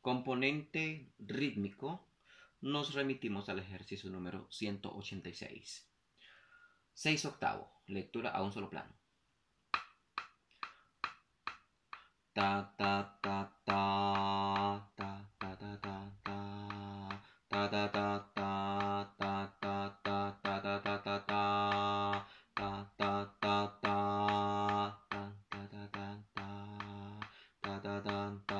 componente rítmico, nos remitimos al ejercicio número 186. 6 octavo. lectura a un solo plano. Ta ta ta ta ta ta ta ta ta ta ta ta ta ta ta ta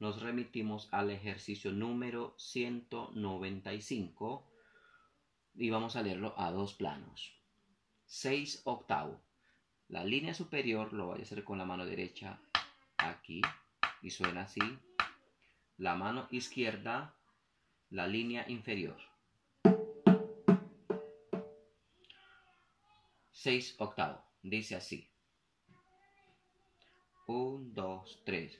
nos remitimos al ejercicio número 195 y vamos a leerlo a dos planos. 6 octavo. La línea superior lo voy a hacer con la mano derecha aquí y suena así. La mano izquierda, la línea inferior. 6 octavo. Dice así. 1, 2, 3.